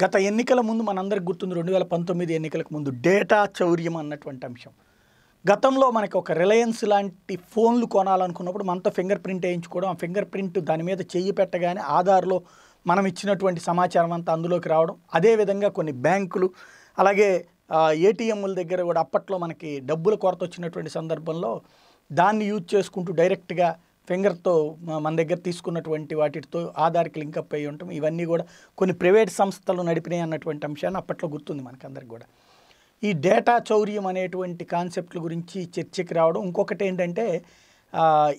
గత ఎన్నికల ముందు మనందరికి గుర్తుంది రెండు వేల పంతొమ్మిది ఎన్నికలకు ముందు డేటా చౌర్యం అన్నటువంటి అంశం గతంలో మనకి ఒక రిలయన్స్ లాంటి ఫోన్లు కొనాలనుకున్నప్పుడు మనతో ఫింగర్ ప్రింట్ వేయించుకోవడం ఆ ఫింగర్ ప్రింట్ దాని మీద చెయ్యి పెట్టగానే ఆధార్లో మనం ఇచ్చినటువంటి సమాచారం అంతా అందులోకి రావడం అదేవిధంగా కొన్ని బ్యాంకులు అలాగే ఏటీఎంల దగ్గర కూడా అప్పట్లో మనకి డబ్బుల కొరత వచ్చినటువంటి సందర్భంలో దాన్ని యూజ్ చేసుకుంటూ డైరెక్ట్గా ఫింగర్తో మన దగ్గర తీసుకున్నటువంటి వాటితో ఆధార్కి లింకప్ అయ్యి ఉంటాం ఇవన్నీ కూడా కొన్ని ప్రైవేట్ సంస్థలు నడిపినాయి అన్నటువంటి అంశాన్ని అప్పట్లో గుర్తుంది మనకందరికి కూడా ఈ డేటా చౌర్యం అనేటువంటి కాన్సెప్ట్ల గురించి చర్చకి రావడం ఇంకొకటి ఏంటంటే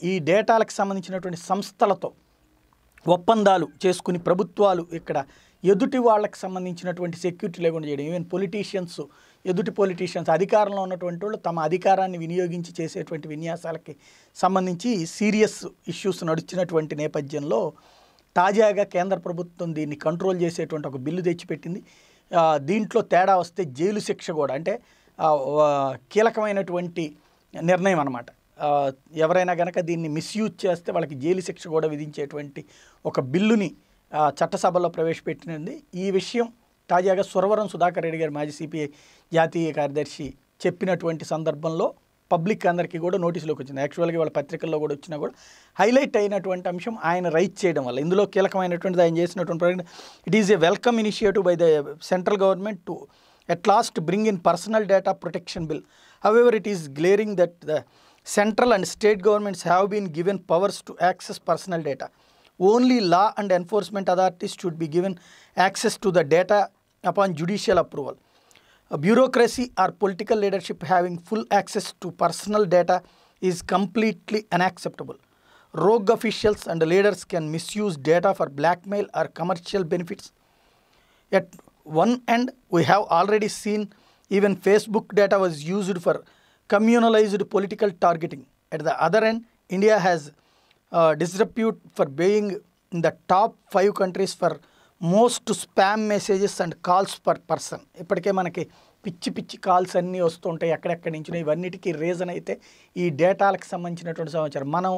ఈ డేటాలకు సంబంధించినటువంటి సంస్థలతో ఒప్పందాలు చేసుకుని ప్రభుత్వాలు ఇక్కడ ఎదుటి వాళ్ళకి సంబంధించినటువంటి సెక్యూరిటీ లేకుండా చేయడం ఈవెన్ పొలిటీషియన్స్ ఎదుటి పొలిటీషియన్స్ అధికారంలో ఉన్నటువంటి వాళ్ళు తమ అధికారాన్ని వినియోగించి చేసేటువంటి విన్యాసాలకి సంబంధించి సీరియస్ ఇష్యూస్ నడుచినటువంటి నేపథ్యంలో తాజాగా కేంద్ర ప్రభుత్వం దీన్ని కంట్రోల్ చేసేటువంటి ఒక బిల్లు తెచ్చిపెట్టింది దీంట్లో తేడా వస్తే జైలు శిక్ష కూడా అంటే కీలకమైనటువంటి నిర్ణయం అనమాట ఎవరైనా కనుక దీన్ని మిస్యూజ్ చేస్తే వాళ్ళకి జైలు శిక్ష కూడా విధించేటువంటి ఒక బిల్లుని చట్టసభలో ప్రవేశపెట్టినది ఈ విషయం తాజాగా సురవరం సుధాకర్ రెడ్డి గారు మాజీ సిపిఐ జాతీయ కార్యదర్శి చెప్పినటువంటి సందర్భంలో పబ్లిక్ అందరికీ కూడా నోటీసులోకి వచ్చింది యాక్చువల్గా వాళ్ళ పత్రికల్లో కూడా వచ్చినా కూడా హైలైట్ అయినటువంటి అంశం ఆయన రైట్ చేయడం వల్ల ఇందులో కీలకమైనటువంటిది ఆయన చేసినటువంటి ప్రకటన it is a welcome initiative by the central government to at last bring in personal data protection bill however it is glaring that the Central and state governments have been given powers to access personal data. Only law and enforcement authorities should be given access to the data upon judicial approval. A bureaucracy or political leadership having full access to personal data is completely unacceptable. Rogue officials and leaders can misuse data for blackmail or commercial benefits. At one end, we have already seen even Facebook data was used for communalized political targeting. At the other end, India has uh, disrepute for being in the top five countries for most spam messages and calls per person ఇప్పటికే మనకి పిచ్చి పిచ్చి calls అన్నీ వస్తుంటాయి ఎక్కడెక్కడి నుంచి ఇవన్నిటికీ reason అయితే ఈ డేటాలకు సంబంధించినటువంటి సమాచారం మనం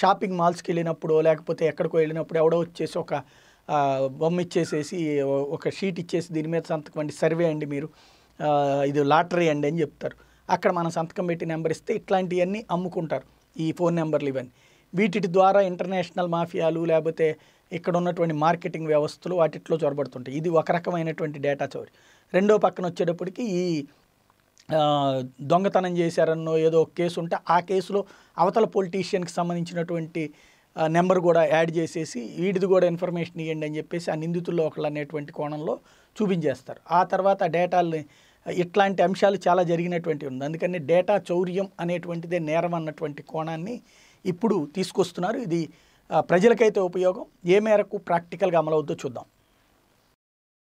షాపింగ్ మాల్స్కి వెళ్ళినప్పుడు లేకపోతే ఎక్కడికో వెళ్ళినప్పుడు ఎవడో వచ్చేసి ఒక బొమ్మ ఇచ్చేసేసి ఒక షీట్ ఇచ్చేసి దీని మీద సంతకం అండి సర్వే అండి మీరు ఇది లాటరీ అండి అని చెప్తారు అక్కడ మనం సంతకం పెట్టి నెంబర్ ఇస్తే ఇట్లాంటివన్నీ అమ్ముకుంటారు ఈ ఫోన్ నెంబర్లు ఇవన్నీ వీటి ద్వారా ఇంటర్నేషనల్ మాఫియాలు లేకపోతే ఇక్కడ ఉన్నటువంటి మార్కెటింగ్ వ్యవస్థలు వాటిట్లో చొరబడుతుంటాయి ఇది ఒక రకమైనటువంటి డేటా చోరి రెండో పక్కన వచ్చేటప్పటికి ఈ దొంగతనం చేశారన్నో ఏదో కేసు ఉంటే ఆ కేసులో అవతల పొలిటీషియన్కి సంబంధించినటువంటి నెంబర్ కూడా యాడ్ చేసేసి వీటిది కూడా ఇన్ఫర్మేషన్ ఇవ్వండి అని చెప్పేసి ఆ నిందితుల్లో ఒకళ్ళు అనేటువంటి కోణంలో చూపించేస్తారు ఆ తర్వాత డేటాల్ని ఇట్లాంటి అంశాలు చాలా జరిగినటువంటి ఉంది అందుకని డేటా చౌర్యం అనేటువంటిదే నేరం అన్నటువంటి కోణాన్ని ఇప్పుడు తీసుకొస్తున్నారు ఇది ప్రజలకైతే ఉపయోగం ఏ మేరకు ప్రాక్టికల్గా అమలవుద్దో చూద్దాం